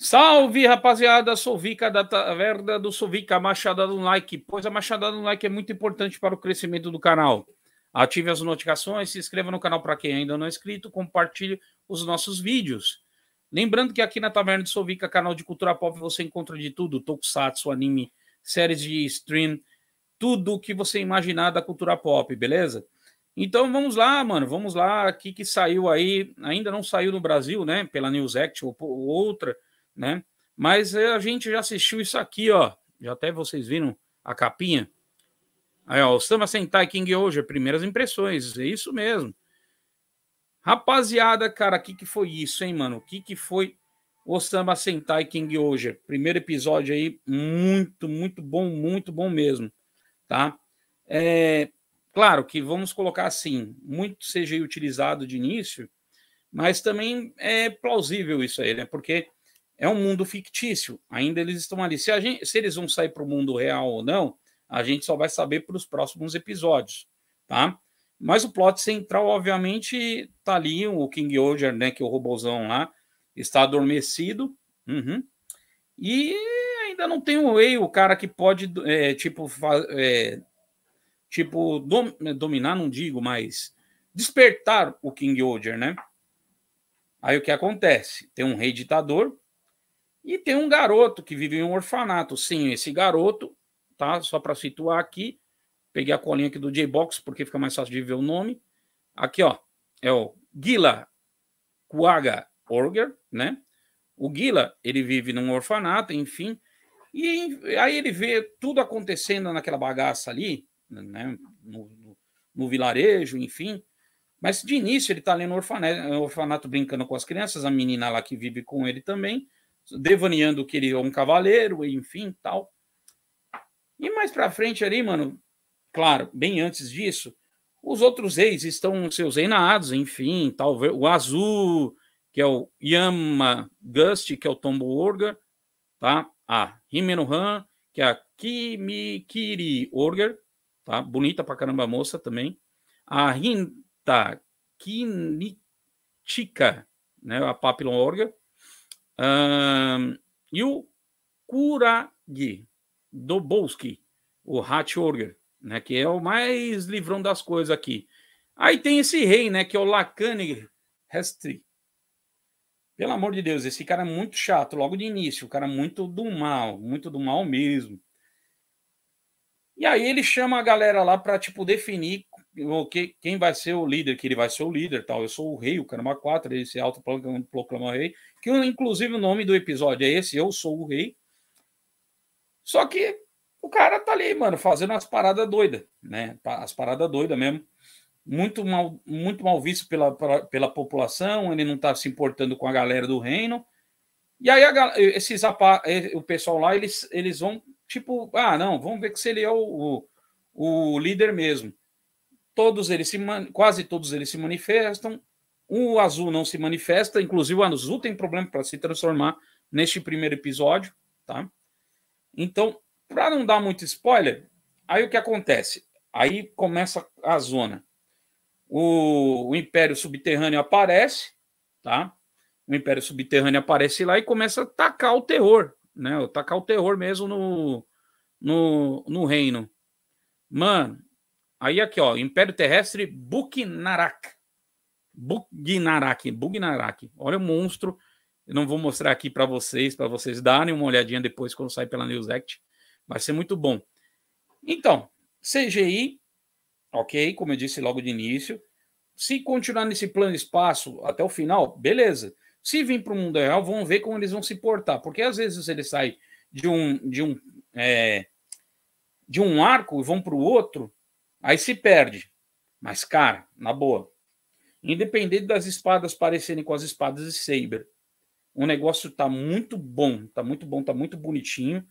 Salve, rapaziada! Sovica da Taverna do Sovica, a machadada no like, pois a machada no like é muito importante para o crescimento do canal. Ative as notificações, se inscreva no canal para quem ainda não é inscrito, compartilhe os nossos vídeos. Lembrando que aqui na Taverna do Sovica, canal de cultura pop, você encontra de tudo: tokusatsu, anime, séries de stream, tudo o que você imaginar da cultura pop, beleza? Então vamos lá, mano, vamos lá. O que, que saiu aí? Ainda não saiu no Brasil, né? Pela News Act ou outra né? Mas eh, a gente já assistiu isso aqui, ó. Já até vocês viram a capinha. Aí, ó, Osama Sentai King hoje, primeiras impressões, é isso mesmo. Rapaziada, cara, o que, que foi isso, hein, mano? O que, que foi Osama Sentai King hoje? Primeiro episódio aí, muito, muito bom, muito bom mesmo, tá? É, claro que vamos colocar assim, muito seja utilizado de início, mas também é plausível isso aí, né? Porque é um mundo fictício, ainda eles estão ali. Se, gente, se eles vão sair para o mundo real ou não, a gente só vai saber para os próximos episódios, tá? Mas o plot central, obviamente, tá ali, o King Oger, né, que é o robozão lá, está adormecido, uhum. e ainda não tem o Way, o cara que pode, é, tipo, é, tipo dom é, dominar, não digo, mas despertar o King Oger, né? Aí o que acontece? Tem um rei ditador, e tem um garoto que vive em um orfanato. Sim, esse garoto, tá? Só para situar aqui, peguei a colinha aqui do J-Box, porque fica mais fácil de ver o nome. Aqui, ó, é o Gila Kuaga Orger, né? O Gila, ele vive num orfanato, enfim. E aí ele vê tudo acontecendo naquela bagaça ali, né? No, no, no vilarejo, enfim. Mas de início ele tá ali no orfanato, orfanato brincando com as crianças, a menina lá que vive com ele também devaneando que ele é um cavaleiro, enfim, tal. E mais para frente ali, mano, claro, bem antes disso, os outros reis estão seus reinados, enfim, talvez o Azul, que é o Yama Gust, que é o Tombo orga tá? A han que é a Kimikiri Orger, tá? Bonita pra caramba a moça também. A Rinta Kinichika, né? A papilon Orger, e o Kuragi Dobowski, o Hatchorger, né, que é o mais livrão das coisas aqui. Aí tem esse rei, né, que é o Lacanig Restri. Pelo amor de Deus, esse cara é muito chato logo de início, o cara é muito do mal, muito do mal mesmo. E aí ele chama a galera lá para tipo definir quem vai ser o líder, que ele vai ser o líder, tal. Eu sou o rei, o Karma é 4, ele se autoproclama rei, que inclusive o nome do episódio é esse, Eu Sou o Rei. Só que o cara tá ali, mano, fazendo as paradas doidas, né? Tá, as paradas doidas mesmo. Muito mal, muito mal visto pela, pela população, ele não tá se importando com a galera do reino. E aí a, esses, o pessoal lá, eles, eles vão, tipo, ah, não, vamos ver se ele é o, o, o líder mesmo todos eles se quase todos eles se manifestam. O azul não se manifesta, inclusive o azul tem problema para se transformar neste primeiro episódio, tá? Então, para não dar muito spoiler, aí o que acontece? Aí começa a zona. O, o Império Subterrâneo aparece, tá? O Império Subterrâneo aparece lá e começa a atacar o terror, né? Atacar o terror mesmo no, no, no reino. Mano, Aí aqui, ó, Império Terrestre Bukinarak. Bugnarak, Bugnarak. Olha o monstro. Eu não vou mostrar aqui para vocês, para vocês darem uma olhadinha depois quando sair pela News Act. Vai ser muito bom. Então, CGI, ok, como eu disse logo de início. Se continuar nesse plano espaço até o final, beleza. Se vir para o mundo real, vão ver como eles vão se portar. Porque às vezes eles saem de um, de um, é, de um arco e vão para o outro, Aí se perde. Mas, cara, na boa. Independente das espadas parecerem com as espadas de Saber, o negócio tá muito bom, tá muito bom, tá muito bonitinho.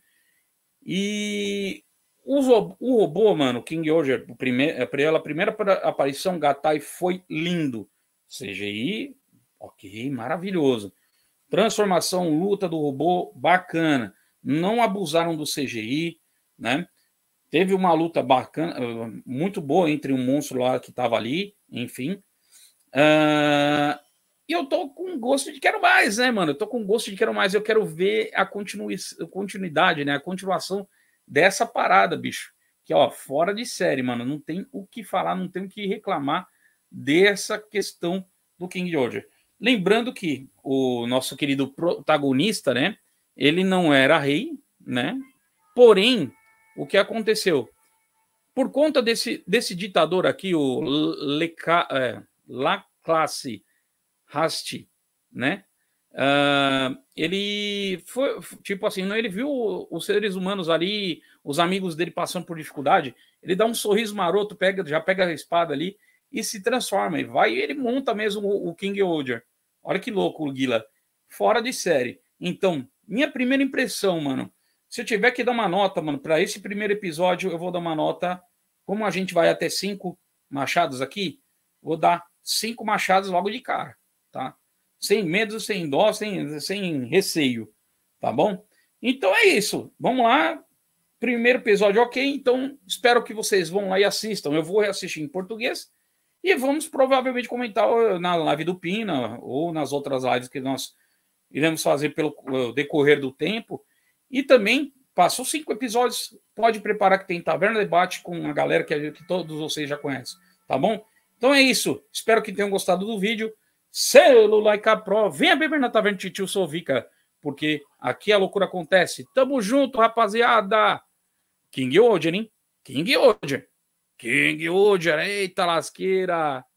E o, o robô, mano, King Roger, o é, a primeira aparição Gatai foi lindo. CGI, ok, maravilhoso. Transformação, luta do robô, bacana. Não abusaram do CGI, né? Teve uma luta bacana, eh, muito boa entre um monstro lá que estava ali, enfim. Uh, e eu tô com gosto de quero mais, né, mano? Eu tô com gosto de quero mais. Eu quero ver a continuidade, né? A continuação dessa parada, bicho. Que, ó, fora de série, mano. Não tem o que falar, não tem o que reclamar dessa questão do King George. Lembrando que o nosso querido protagonista, né? Ele não era rei, né? Porém, o que aconteceu? Por conta desse, desse ditador aqui, o Leca, é, La Classe né? Uh, ele foi tipo assim, né, ele viu os seres humanos ali, os amigos dele passando por dificuldade. Ele dá um sorriso maroto, pega, já pega a espada ali e se transforma. E vai, ele monta mesmo o King Older. Olha que louco, Guila. Fora de série. Então, minha primeira impressão, mano, se eu tiver que dar uma nota, mano, para esse primeiro episódio, eu vou dar uma nota. Como a gente vai até cinco machados aqui, vou dar cinco machados logo de cara, tá? Sem medo, sem dó, sem, sem receio, tá bom? Então é isso. Vamos lá. Primeiro episódio, ok. Então espero que vocês vão lá e assistam. Eu vou assistir em português e vamos provavelmente comentar uh, na live do Pina ou nas outras lives que nós iremos fazer pelo uh, decorrer do tempo e também passou cinco episódios. Pode preparar que tem Taverna Debate com a galera que, que todos vocês já conhecem, tá bom? Então é isso. Espero que tenham gostado do vídeo. Selo like a pro. Venha beber na Taverna Titio Sovica, porque aqui a loucura acontece. Tamo junto, rapaziada. King Odin, hein? King Odin. King Odin. Eita lasqueira.